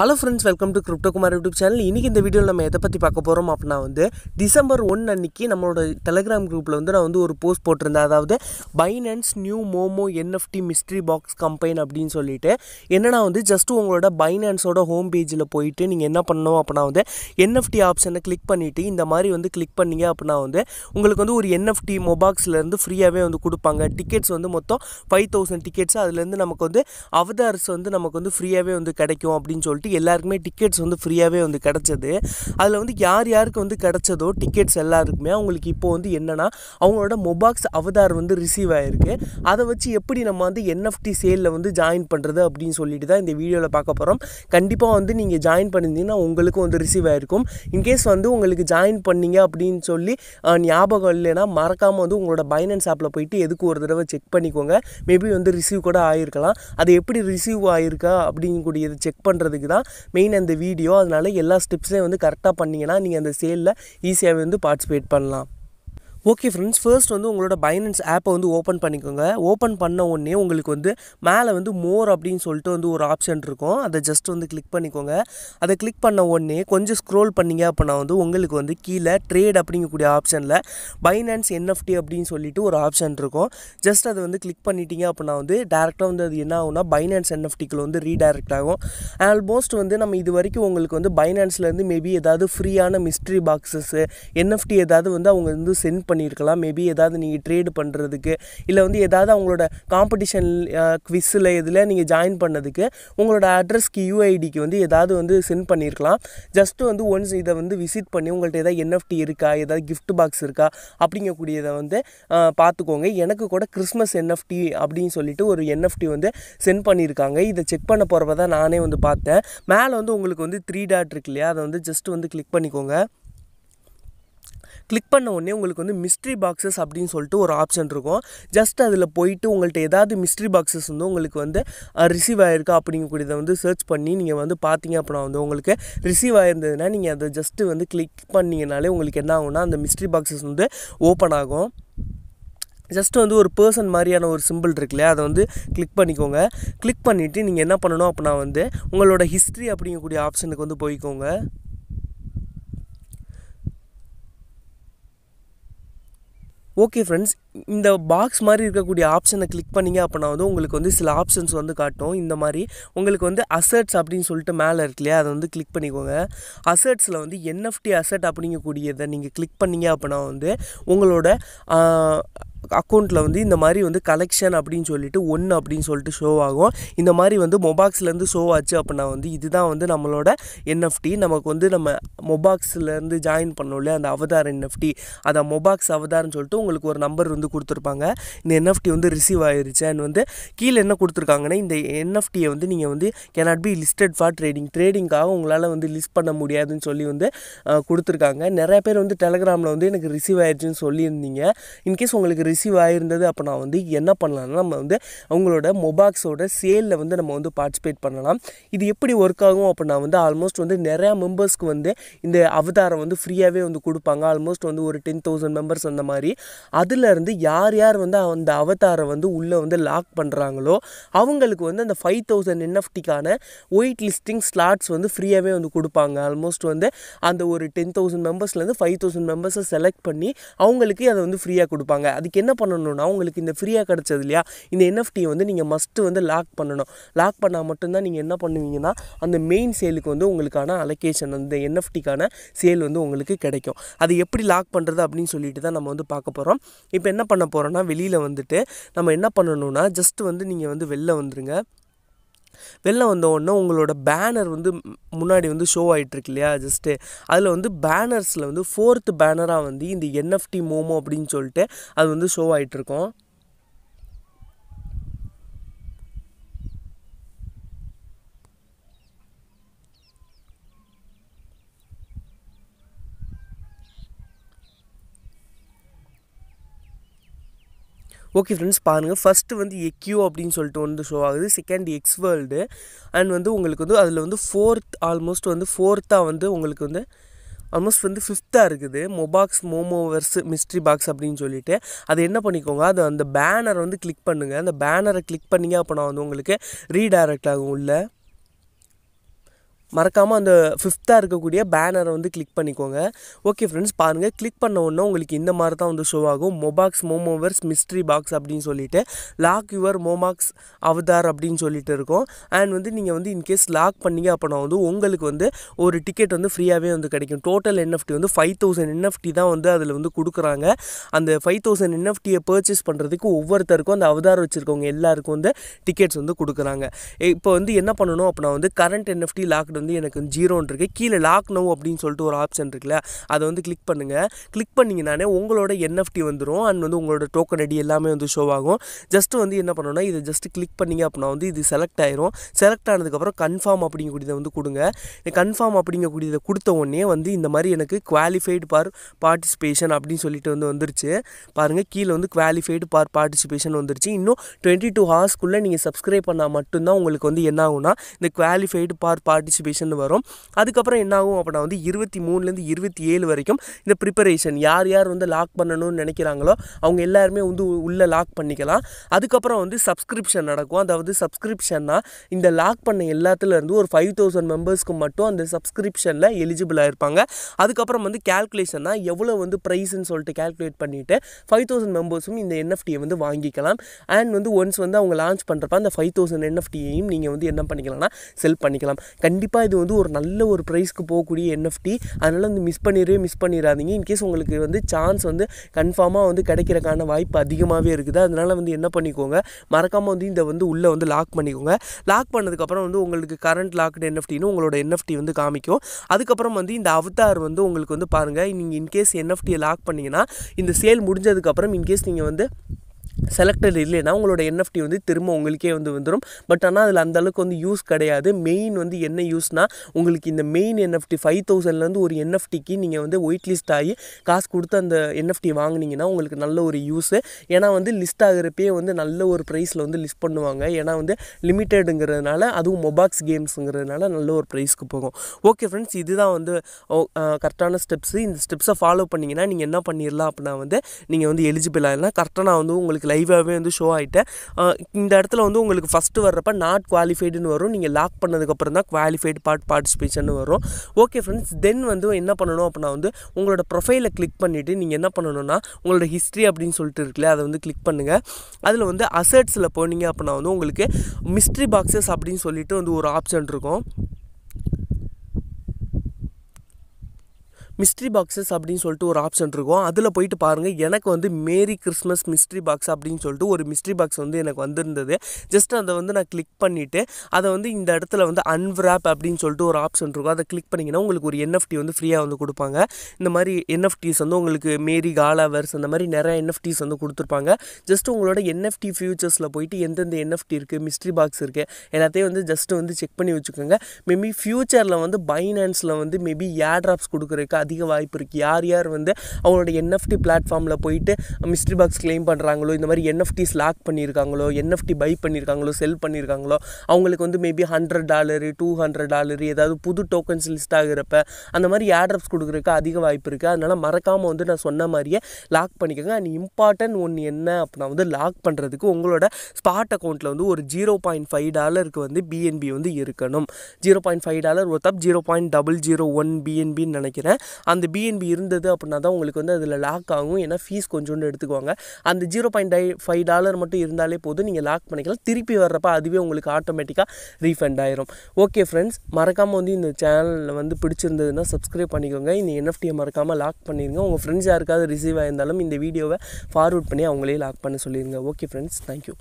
hello friends welcome to Cryptokumar YouTube channel இன்றைக்கி இந்த வீடியோவில் நம்ம எதை பற்றி பார்க்க போகிறோம் அப்படின்னா வந்து டிசம்பர் ஒன் அன்னைக்கு நம்மளோட டெலகிராம் குரூப்பில் வந்து நான் வந்து ஒரு போஸ்ட் போட்டிருந்தேன் அதாவது Binance new Momo NFT mystery box campaign அப்படின்னு சொல்லிட்டு என்னென்னா வந்து ஜஸ்ட் உங்களோட பைனான்ஸோட ஹோம் பேஜில் போயிட்டு நீங்கள் என்ன பண்ணணும் அப்படின்னா வந்து என்எஃப்டி ஆப்ஷனை கிளிக் பண்ணிவிட்டு இந்த மாதிரி வந்து கிளிக் பண்ணிங்க அப்படின்னா வந்து உங்களுக்கு வந்து ஒரு என்எஃப்டி மொபாக்ஸ்லேருந்து ஃப்ரீயாகவே வந்து கொடுப்பாங்க டிக்கெட்ஸ் வந்து மொத்தம் ஃபைவ் தௌசண்ட் டிக்கெட்ஸ் அதுலேருந்து நமக்கு வந்து அவதார்ஸ் வந்து நமக்கு வந்து ஃப்ரீயாகவே வந்து கிடைக்கும் அப்படின்னு சொல்லிட்டு வந்துட்டு எல்லாருக்குமே டிக்கெட்ஸ் வந்து ஃப்ரீயாகவே வந்து கிடச்சது அதில் வந்து யார் யாருக்கு வந்து கிடச்சதோ டிக்கெட்ஸ் எல்லாருக்குமே அவங்களுக்கு இப்போ வந்து என்னென்னா அவங்களோட மொபாக்ஸ் அவதார் வந்து ரிசீவ் ஆகிருக்கு அதை வச்சு எப்படி நம்ம வந்து என்எஃப்டி சேலில் வந்து ஜாயின் பண்ணுறது அப்படின்னு சொல்லிட்டு தான் இந்த வீடியோவில் பார்க்க போகிறோம் கண்டிப்பாக வந்து நீங்கள் ஜாயின் பண்ணியிருந்தீங்கன்னா உங்களுக்கும் வந்து ரிசீவ் ஆகிருக்கும் இன்கேஸ் வந்து உங்களுக்கு ஜாயின் பண்ணீங்க அப்படின்னு சொல்லி ஞாபகம் இல்லைன்னா மறக்காமல் வந்து உங்களோட பைனன்ஸ் ஆப்பில் போயிட்டு எதுக்கு ஒரு தடவை செக் பண்ணிக்கோங்க மேபி வந்து ரிசீவ் கூட ஆகிருக்கலாம் அது எப்படி ரிசீவ் ஆகிருக்கா அப்படிங்கக்கூடியது செக் பண்ணுறதுக்கு தான் தான் மெயின் அந்த வீடியோ அதனால் எல்லா ஸ்டெப்ஸையும் வந்து கரெக்டாக பண்ணிங்கன்னா நீங்கள் அந்த சேலில் ஈஸியாக வந்து பார்ட்டிசிபேட் பண்ணலாம் ஓகே ஃப்ரெண்ட்ஸ் ஃபர்ஸ்ட் வந்து உங்களோட பைனன்ஸ் ஆப்பை வந்து ஓப்பன் பண்ணிக்கோங்க ஓப்பன் பண்ண உடனே உங்களுக்கு வந்து மேலே வந்து மோர் அப்படின்னு சொல்லிட்டு வந்து ஒரு ஆப்ஷன் இருக்கும் அதை ஜஸ்ட் வந்து கிளிக் பண்ணிக்கோங்க அதை கிளிக் பண்ண உடனே கொஞ்சம் ஸ்க்ரோல் பண்ணிங்க அப்படின்னா வந்து உங்களுக்கு வந்து கீழே ட்ரேட் அப்படிங்கக்கூடிய ஆப்ஷனில் பைனான்ஸ் என்எஃப்டி அப்படின்னு சொல்லிட்டு ஒரு ஆப்ஷன் இருக்கும் ஜஸ்ட் அதை வந்து கிளிக் பண்ணிட்டீங்க அப்படின்னா வந்து டேரெக்டாக வந்து அது என்ன ஆகும்னா பைனான்ஸ் என்எஃப்டிக்குள்ள வந்து ரீடைரக்ட் ஆகும் ஆல்மோஸ்ட் வந்து நம்ம இது வரைக்கும் உங்களுக்கு வந்து பைனான்ஸ்லேருந்து மேபி ஏதாவது ஃப்ரீயான மிஸ்ட்ரி பாக்ஸஸ் என்எஃப்டி ஏதாவது வந்து அவங்க வந்து சென்ட் பண்ணி பண்ணியிருக்கலாம் மேபி ஏதாவது நீங்கள் ட்ரேடு பண்ணுறதுக்கு இல்லை வந்து ஏதாவது அவங்களோட காம்படிஷன் குவிஸில் இதில் நீங்கள் ஜாயின் பண்ணதுக்கு உங்களோட அட்ரஸ்க்கு யூஐடிக்கு வந்து ஏதாவது வந்து சென்ட் பண்ணியிருக்கலாம் ஜஸ்ட்டு வந்து ஒன்ஸ் இதை வந்து விசிட் பண்ணி உங்கள்கிட்ட ஏதாவது என்எஃப்டி இருக்கா ஏதாவது கிஃப்ட் பாக்ஸ் இருக்கா அப்படிங்கக்கூடியதை வந்து பார்த்துக்கோங்க எனக்கு கூட கிறிஸ்மஸ் என்எஃப்டி அப்படின்னு சொல்லிட்டு ஒரு என்எஃப்டி வந்து சென்ட் பண்ணியிருக்காங்க இதை செக் பண்ண போகிறப்ப தான் நானே வந்து பார்த்தேன் மேலே வந்து உங்களுக்கு வந்து த்ரீ டாட் இருக்கு இல்லையா அதை வந்து ஜஸ்ட் வந்து கிளிக் பண்ணிக்கோங்க கிளிக் பண்ண உடனே உங்களுக்கு வந்து மிஸ்ட்ரி பாக்ஸஸ் அப்படின்னு சொல்லிட்டு ஒரு ஆப்ஷன் இருக்கும் ஜஸ்ட் அதில் போயிட்டு உங்கள்கிட்ட ஏதாவது மிஸ்ட்ரி பாக்ஸஸ் வந்து உங்களுக்கு வந்து ரிசீவ் ஆகிருக்கா அப்படிங்கக்கூடியதை வந்து சர்ச் பண்ணி நீங்கள் வந்து பார்த்தீங்க அப்படின்னா வந்து உங்களுக்கு ரிசீவ் ஆகிருந்ததுன்னா நீங்கள் அதை ஜஸ்ட்டு வந்து கிளிக் பண்ணிங்கனாலே உங்களுக்கு என்ன ஆகும்னா அந்த மிஸ்ட்ரி பாக்ஸஸ் வந்து ஓப்பன் ஆகும் ஜஸ்ட்டு வந்து ஒரு பர்சன் மாதிரியான ஒரு சிம்பிள் இருக்குல்ல அதை வந்து கிளிக் பண்ணிக்கோங்க கிளிக் பண்ணிவிட்டு நீங்கள் என்ன பண்ணணும் அப்படின்னா வந்து உங்களோட ஹிஸ்ட்ரி அப்படிங்கக்கூடிய ஆப்ஷனுக்கு வந்து போய்க்கோங்க ஓகே ஃப்ரெண்ட்ஸ் இந்த பாக்ஸ் மாதிரி இருக்கக்கூடிய ஆப்ஷனை கிளிக் பண்ணிங்க அப்படின்னா வந்து உங்களுக்கு வந்து சில ஆப்ஷன்ஸ் வந்து காட்டும் இந்த மாதிரி உங்களுக்கு வந்து அசர்ட்ஸ் அப்படின்னு சொல்லிட்டு மேலே இருக்கு இல்லையா அதை வந்து கிளிக் பண்ணிக்கோங்க அசர்ட்ஸில் வந்து என்எஃப்டி அசர்ட் அப்படிங்கக்கூடியதை நீங்கள் கிளிக் பண்ணிங்க அப்படின்னா வந்து உங்களோட அக்கௌண்ட்டில் வந்து இந்த மாதிரி வந்து கலெக்ஷன் அப்படின்னு சொல்லிட்டு ஒன்று அப்படின்னு சொல்லிட்டு ஷோ ஆகும் இந்த மாதிரி வந்து மொபாக்ஸ்லேருந்து ஷோ ஆச்சு அப்படின்னா வந்து இதுதான் வந்து நம்மளோட என்எஃப்டி நமக்கு வந்து நம்ம மொபாக்ஸ்லேருந்து ஜாயின் பண்ணோம் இல்லையா அந்த அவதார் என்எஃப்டி அதை மொபாக்ஸ் அவதார்னு சொல்லிட்டு உங்களுக்கு ஒரு நம்பர் வந்து கொடுத்துருப்பாங்க இந்த என்எஃப்டி வந்து ரிசீவ் ஆயிருச்சு அண்ட் வந்து கீழே என்ன கொடுத்துருக்காங்கன்னா இந்த என்எஃப்டியை வந்து நீங்கள் வந்து cannot be listed for trading ட்ரேடிங்காக உங்களால் வந்து லிஸ்ட் பண்ண முடியாதுன்னு சொல்லி வந்து கொடுத்துருக்காங்க நிறைய பேர் வந்து டெலகிராமில் வந்து எனக்கு ரிசீவ் ஆயிடுச்சுன்னு சொல்லியிருந்தீங்க இன்கேஸ் உங்களுக்கு ரிசீவ் ஆகியிருந்தது அப்போ நான் வந்து என்ன பண்ணலாம்னா நம்ம வந்து அவங்களோட மொபாக்ஸோட சேலில் வந்து நம்ம வந்து பார்ட்டிசிபேட் பண்ணலாம் இது எப்படி ஒர்க் ஆகும் அப்போ நான் வந்து ஆல்மோஸ்ட் வந்து நிறையா மெம்பர்ஸ்க்கு வந்து இந்த அவதாரம் வந்து ஃப்ரீயாகவே வந்து கொடுப்பாங்க ஆல்மோஸ்ட் வந்து ஒரு டென் தௌசண்ட் மெம்பர்ஸ் அந்த மாதிரி அதுலேருந்து யார் யார் வந்து அந்த அவதாரை வந்து உள்ளே வந்து லாக் பண்ணுறாங்களோ அவங்களுக்கு வந்து அந்த ஃபைவ் தௌசண்ட் என்எஃப்டிக்கான ஒயிட் லிஸ்டிங் ஸ்லாட்ஸ் வந்து ஃப்ரீயாகவே வந்து கொடுப்பாங்க ஆல்மோஸ்ட் வந்து அந்த ஒரு டென் தௌசண்ட் மெம்பர்ஸ்லேருந்து ஃபைவ் தௌசண்ட் மெம்பர்ஸை செலக்ட் பண்ணி அவங்களுக்கு அதை வந்து ஃப்ரீயாக கொடுப்பாங்க அதுக்கு என்ன என்ன பண்ணணும்னா உங்களுக்கு இந்த ஃப்ரீயாக கிடச்சது இல்லையா இந்த என்எஃப்டியை வந்து நீங்கள் மஸ்ட்டு வந்து லாக் பண்ணணும் லாக் பண்ணால் மட்டும்தான் நீங்கள் என்ன பண்ணுவீங்கன்னா அந்த மெயின் சேலுக்கு வந்து உங்களுக்கான அலொகேஷன் அந்த என்எஃப்டிக்கான சேல் வந்து உங்களுக்கு கிடைக்கும் அது எப்படி லாக் பண்ணுறது அப்படின்னு சொல்லிட்டு தான் நம்ம வந்து பார்க்க போகிறோம் இப்போ என்ன பண்ண போகிறோம்னா வெளியில் வந்துட்டு நம்ம என்ன பண்ணணும்னா ஜஸ்ட் வந்து நீங்கள் வந்து வெளில வந்துடுங்க வெளில வந்தவொடனே உங்களோட பேனர் வந்து முன்னாடி வந்து ஷோ ஆகிட்டுருக்கு இல்லையா ஜஸ்ட்டு அதில் வந்து பேனர்ஸில் வந்து ஃபோர்த்து பேனராக வந்து இந்த என்எஃப்டி மோமோ அப்படின்னு சொல்லிட்டு அது வந்து ஷோ ஆகிட்டுருக்கோம் ஓகே ஃப்ரெண்ட்ஸ் பாருங்கள் ஃபஸ்ட்டு வந்து எக்யூ அப்படின்னு சொல்லிட்டு வந்து ஷோ ஆகுது செகண்ட் எக்ஸ் வேர்ல்டு அண்ட் வந்து உங்களுக்கு வந்து அதில் வந்து ஃபோர்த் ஆல்மோஸ்ட் வந்து ஃபோர்த்தாக வந்து உங்களுக்கு வந்து ஆல்மோஸ்ட் வந்து ஃபிஃப்த்தாக இருக்குது மொபாக்ஸ் மோமோவர்ஸ் மிஸ்ட்ரி பாக்ஸ் அப்படின்னு சொல்லிட்டு அது என்ன பண்ணிக்கோங்க அது அந்த பேனரை வந்து கிளிக் பண்ணுங்கள் அந்த பேனரை கிளிக் பண்ணிங்க அப்போ நான் வந்து உங்களுக்கு ரீடைரக்ட் ஆகும் உள்ளே மறக்காமல் அந்த ஃபிஃப்த்தாக இருக்கக்கூடிய பேனரை வந்து கிளிக் பண்ணிக்கோங்க ஓகே ஃப்ரெண்ட்ஸ் பாருங்கள் கிளிக் பண்ண உடனே உங்களுக்கு இந்த மாதிரி தான் வந்து ஷோ ஆகும் மொபாக்ஸ் மோமோவர்ஸ் மிஸ்ட்ரி பாக்ஸ் அப்படின்னு சொல்லிட்டு லாக் யுவர் மோமாக்ஸ் அவதார் அப்படின்னு சொல்லிட்டு இருக்கும் அண்ட் வந்து நீங்கள் வந்து இன்கேஸ் லாக் பண்ணீங்க அப்படின்னா வந்து உங்களுக்கு வந்து ஒரு டிக்கெட் வந்து ஃப்ரீயாகவே வந்து கிடைக்கும் டோட்டல் என்எஃப்டி வந்து ஃபைவ் தௌசண்ட் என்எஃப்டி தான் வந்து அதில் வந்து கொடுக்குறாங்க அந்த ஃபைவ் தௌசண்ட் என்எஃப்டியை பர்ச்சேஸ் பண்ணுறதுக்கு ஒவ்வொருத்தருக்கும் அந்த அவதார் வச்சுருக்கவங்க எல்லாருக்கும் வந்து டிக்கெட்ஸ் வந்து கொடுக்குறாங்க இப்போ வந்து என்ன பண்ணணும் அப்படின்னா வந்து கரண்ட் என்எஃப்டி லாக்டு கீபோர்டு வந்து எனக்கு வந்து ஜீரோன்னு இருக்குது கீழே லாக் நோ அப்படின்னு சொல்லிட்டு ஒரு ஆப்ஷன் இருக்குல்ல அதை வந்து கிளிக் பண்ணுங்கள் கிளிக் பண்ணிங்கனானே உங்களோட என்எஃப்டி வந்துடும் அண்ட் வந்து உங்களோட டோக்கன் ஐடி எல்லாமே வந்து ஷோ ஆகும் ஜஸ்ட் வந்து என்ன பண்ணணும்னா இதை ஜஸ்ட் கிளிக் பண்ணிங்க அப்படின்னா வந்து இது செலக்ட் ஆயிரும் செலக்ட் ஆனதுக்கப்புறம் கன்ஃபார்ம் அப்படிங்கக்கூடியதை வந்து கொடுங்க கன்ஃபார்ம் அப்படிங்கக்கூடியதை கொடுத்த உடனே வந்து இந்த மாதிரி எனக்கு குவாலிஃபைடு பார் பார்ட்டிசிபேஷன் அப்படின்னு சொல்லிட்டு வந்து வந்துருச்சு பாருங்கள் கீழே வந்து குவாலிஃபைடு பார் பார்ட்டிசிபேஷன் வந்துருச்சு இன்னும் டுவெண்ட்டி டூ ஹார்ஸ்க்குள்ளே நீங்கள் சப்ஸ்கிரைப் பண்ணால் மட்டும்தான் உங்களுக்கு வந்து என்ன ஆகும்னா இந்த குவாலிஃபைடு பார் பார்ட்டிசிபேஷன் காம்படிஷன் வரும் அதுக்கப்புறம் என்ன ஆகும் அப்படின்னா வந்து இருபத்தி மூணுலேருந்து இருபத்தி ஏழு வரைக்கும் இந்த ப்ரிப்பரேஷன் யார் யார் வந்து லாக் பண்ணணும்னு நினைக்கிறாங்களோ அவங்க எல்லாருமே வந்து உள்ளே லாக் பண்ணிக்கலாம் அதுக்கப்புறம் வந்து சப்ஸ்கிரிப்ஷன் நடக்கும் அதாவது சப்ஸ்கிரிப்ஷன்னா இந்த லாக் பண்ண எல்லாத்துலேருந்து ஒரு ஃபைவ் தௌசண்ட் மெம்பர்ஸ்க்கு மட்டும் அந்த சப்ஸ்கிரிப்ஷனில் எலிஜிபிளாக இருப்பாங்க அதுக்கப்புறம் வந்து கேல்குலேஷன் தான் எவ்வளோ வந்து ப்ரைஸ்ன்னு சொல்லிட்டு கேல்குலேட் பண்ணிவிட்டு ஃபைவ் தௌசண்ட் மெம்பர்ஸும் இந்த என்எஃப்டியை வந்து வாங்கிக்கலாம் அண்ட் வந்து ஒன்ஸ் வந்து அவங்க லான்ச் பண்ணுறப்ப அந்த ஃபைவ் தௌசண்ட் என்எஃப்டியையும் நீங்கள் வந்து என்ன பண்ணிக்கலாம்னா செல் பண்ணிக்கலாம் கண்டிப்பாக கண்டிப்பாக இது வந்து ஒரு நல்ல ஒரு ப்ரைஸ்க்கு போகக்கூடிய என்எஃப்டி அதனால் வந்து மிஸ் பண்ணிடவே மிஸ் பண்ணிடாதீங்க இன்கேஸ் உங்களுக்கு வந்து சான்ஸ் வந்து கன்ஃபார்மாக வந்து கிடைக்கிறக்கான வாய்ப்பு அதிகமாகவே இருக்குது அதனால் வந்து என்ன பண்ணிக்கோங்க மறக்காமல் வந்து இந்த வந்து உள்ளே வந்து லாக் பண்ணிக்கோங்க லாக் பண்ணதுக்கப்புறம் வந்து உங்களுக்கு கரண்ட் லாக்டு என்எஃப்டின்னு உங்களோட என்எஃப்டி வந்து காமிக்கும் அதுக்கப்புறம் வந்து இந்த அவதார் வந்து உங்களுக்கு வந்து பாருங்கள் நீங்கள் இன்கேஸ் என்எஃப்டியை லாக் பண்ணிங்கன்னா இந்த சேல் முடிஞ்சதுக்கப்புறம் இன்கேஸ் நீங்கள் வந்து செலக்டர் இல்லைன்னா உங்களோட என்எஃப்டி வந்து திரும்ப உங்களுக்கே வந்து வந்துடும் பட் ஆனால் அதில் அந்தளவுக்கு வந்து யூஸ் கிடையாது மெயின் வந்து என்ன யூஸ்னால் உங்களுக்கு இந்த மெயின் என்எஃப்டி ஃபைவ் தௌசண்ட்லேருந்து ஒரு என்எஃப்டிக்கு நீங்கள் வந்து ஒயிட் லிஸ்ட் ஆகி காசு கொடுத்து அந்த என்எஃப்டி வாங்கினீங்கன்னா உங்களுக்கு நல்ல ஒரு யூஸு ஏன்னா வந்து லிஸ்ட் ஆகிறப்பே வந்து நல்ல ஒரு ப்ரைஸில் வந்து லிஸ்ட் பண்ணுவாங்க ஏன்னா வந்து லிமிட்டடுங்கிறதுனால அதுவும் மொபாக்ஸ் கேம்ஸுங்கிறதுனால நல்ல ஒரு ப்ரைஸ்க்கு போகும் ஓகே ஃப்ரெண்ட்ஸ் இதுதான் வந்து கரெக்டான ஸ்டெப்ஸு இந்த ஸ்டெப்ஸை ஃபாலோ பண்ணிங்கன்னா நீங்கள் என்ன பண்ணிடலாம் அப்படின்னா வந்து நீங்கள் வந்து எலிஜிபிள் ஆகலாம் கரெக்டாக நான் வந்து உங்களுக்கு லைவாகவே வந்து ஷோ ஆகிட்டேன் இந்த இடத்துல வந்து உங்களுக்கு ஃபஸ்ட்டு வர்றப்ப நாட் குவாலிஃபைடுன்னு வரும் நீங்கள் லாக் பண்ணதுக்கப்புறம் தான் குவாலிஃபைடு பார்ட் பார்ட்டிசிபேஷன் வரும் ஓகே ஃப்ரெண்ட்ஸ் தென் வந்து என்ன பண்ணணும் அப்படின்னா வந்து உங்களோட ப்ரொஃபைலை கிளிக் பண்ணிவிட்டு நீங்கள் என்ன பண்ணணும்னா உங்களோட ஹிஸ்ட்ரி அப்படின்னு சொல்லிட்டு இருக்குல்ல அதை வந்து கிளிக் பண்ணுங்கள் அதில் வந்து அசர்ட்ஸில் போனீங்க அப்படின்னா வந்து உங்களுக்கு மிஸ்ட்ரி பாக்ஸஸ் அப்படின்னு சொல்லிட்டு வந்து ஒரு ஆப்ஷன் இருக்கும் மிஸ்ட்ரி பாக்ஸஸ் அப்படின்னு சொல்லிட்டு ஒரு ஆப்ஷன் இருக்கும் அதில் போயிட்டு பாருங்கள் எனக்கு வந்து மேரி கிறிஸ்மஸ் மிஸ்ட்ரி பாக்ஸ் அப்படின்னு சொல்லிட்டு ஒரு மிஸ்ட்ரி பாக்ஸ் வந்து எனக்கு வந்திருந்தது ஜஸ்ட் அதை வந்து நான் கிளிக் பண்ணிவிட்டு அதை வந்து இந்த இடத்துல வந்து அன்வராப் அப்படின்னு சொல்லிட்டு ஒரு ஆப்ஷன் இருக்கும் அதை கிளிக் பண்ணிங்கன்னா உங்களுக்கு ஒரு என்எஃப்டி வந்து ஃப்ரீயாக வந்து கொடுப்பாங்க இந்த மாதிரி என்எஃப்டிஸ் வந்து உங்களுக்கு மேரி காலாவர்ஸ் அந்த மாதிரி நிறையா என்எஃப்டிஸ் வந்து கொடுத்துருப்பாங்க ஜஸ்ட் உங்களோட என்எஃப்டி ஃபியூச்சர்ஸில் போயிட்டு எந்தெந்த என்எஃப்டி இருக்குது மிஸ்ட்ரி பாக்ஸ் இருக்குது எல்லாத்தையும் வந்து ஜஸ்ட்டு வந்து செக் பண்ணி வச்சுக்கோங்க மேபி ஃப்யூச்சரில் வந்து பைனான்ஸில் வந்து மேபி ஏர் ட்ராப்ஸ் கொடுக்குறதுக்கு அதிக வாய்ப்பு இருக்குது யார் யார் வந்து அவங்களோட என்எஃப்டி பிளாட்ஃபார்மில் போயிட்டு மிஸ்ட்ரி பாக்ஸ் கிளைம் பண்ணுறாங்களோ இந்த மாதிரி என்எஃப்டிஸ் லாக் பண்ணியிருக்காங்களோ என்எஃப்டி பை பண்ணியிருக்காங்களோ செல் பண்ணியிருக்காங்களோ அவங்களுக்கு வந்து maybe hundred dollar two hundred dollar ஏதாவது புது டோக்கன்ஸ் லிஸ்ட் ஆகிறப்ப அந்த மாதிரி ஏட்ரப்ஸ் கொடுக்குறதுக்கு அதிக வாய்ப்பு இருக்குது அதனால் மறக்காமல் வந்து நான் சொன்ன மாதிரியே லாக் பண்ணிக்கோங்க அண்ட் இம்பார்ட்டன்ட் ஒன்று என்ன அப்படின்னா வந்து லாக் பண்ணுறதுக்கு உங்களோட ஸ்பாட் அக்கௌண்ட்டில் வந்து ஒரு ஜீரோ பாயிண்ட் ஃபைவ் டாலருக்கு வந்து பிஎன்பி வந்து இருக்கணும் ஜீரோ பாயிண்ட் ஃபைவ் டாலர் ஒருத்தப் zero point double zero one பிஎன்பின்னு நினைக்கிறேன் அந்த பிஎன்பி இருந்தது அப்படின்னா தான் உங்களுக்கு வந்து அதில் லாக் ஆகும் ஏன்னா ஃபீஸ் கொஞ்சோண்டு எடுத்துக்குவாங்க அந்த ஜீரோ பாயிண்ட் டை ஃபைவ் டாலர் மட்டும் இருந்தாலே போதும் நீங்கள் லாக் பண்ணிக்கலாம் திருப்பி வர்றப்ப அதுவே உங்களுக்கு ஆட்டோமேட்டிக்காக ரீஃபண்ட் ஆயிரும் ஓகே ஃப்ரெண்ட்ஸ் மறக்காமல் வந்து இந்த சேனலில் வந்து பிடிச்சிருந்ததுன்னா சப்ஸ்கிரைப் பண்ணிக்கோங்க இந்த என்எஃப்டியை மறக்காமல் லாக் பண்ணிடுங்க உங்கள் ஃப்ரெண்ட்ஸ் யாருக்காவது ரிசீவ் ஆயிருந்தாலும் இந்த வீடியோவை ஃபார்வர்ட் பண்ணி அவங்களே லாக் பண்ண சொல்லிடுங்க ஓகே ஃப்ரெண்ட்ஸ் தேங்க்யூ